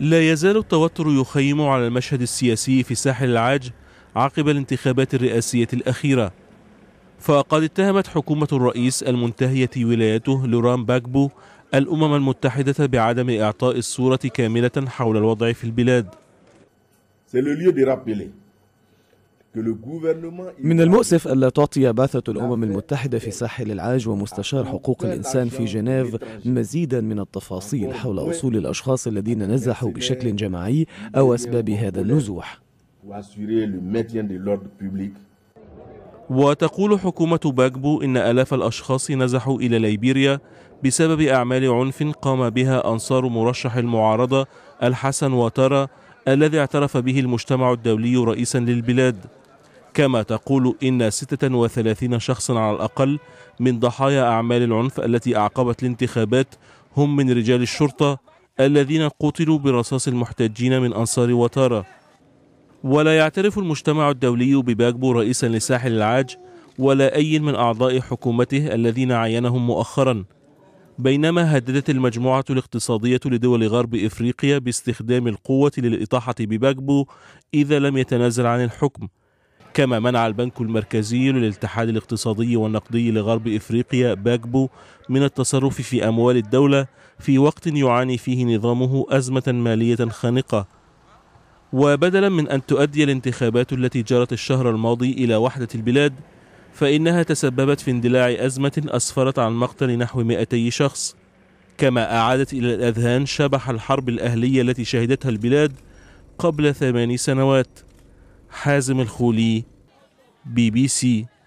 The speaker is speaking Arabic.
لا يزال التوتر يخيم على المشهد السياسي في ساحل العاج عقب الانتخابات الرئاسية الأخيرة فقد اتهمت حكومة الرئيس المنتهية ولايته لوران باكبو الأمم المتحدة بعدم إعطاء الصورة كاملة حول الوضع في البلاد. من المؤسف ألا تعطي بعثة الأمم المتحدة في ساحل العاج ومستشار حقوق الإنسان في جنيف مزيدا من التفاصيل حول أصول الأشخاص الذين نزحوا بشكل جماعي أو أسباب هذا النزوح وتقول حكومة باجبو إن آلاف الأشخاص نزحوا إلى ليبيريا بسبب أعمال عنف قام بها أنصار مرشح المعارضة الحسن وترى الذي اعترف به المجتمع الدولي رئيسا للبلاد كما تقول إن 36 شخصا على الأقل من ضحايا أعمال العنف التي أعقبت الانتخابات هم من رجال الشرطة الذين قتلوا برصاص المحتجين من أنصار وتارة ولا يعترف المجتمع الدولي بباجبو رئيسا لساحل العاج ولا أي من أعضاء حكومته الذين عينهم مؤخرا بينما هددت المجموعة الاقتصادية لدول غرب إفريقيا باستخدام القوة للإطاحة بباجبو إذا لم يتنازل عن الحكم كما منع البنك المركزي للاتحاد الاقتصادي والنقدي لغرب افريقيا باجبو من التصرف في اموال الدوله في وقت يعاني فيه نظامه ازمه ماليه خانقه وبدلا من ان تؤدي الانتخابات التي جرت الشهر الماضي الى وحده البلاد فانها تسببت في اندلاع ازمه اسفرت عن مقتل نحو 200 شخص كما اعادت الى الاذهان شبح الحرب الاهليه التي شهدتها البلاد قبل ثماني سنوات حازم الخولي بي بي سي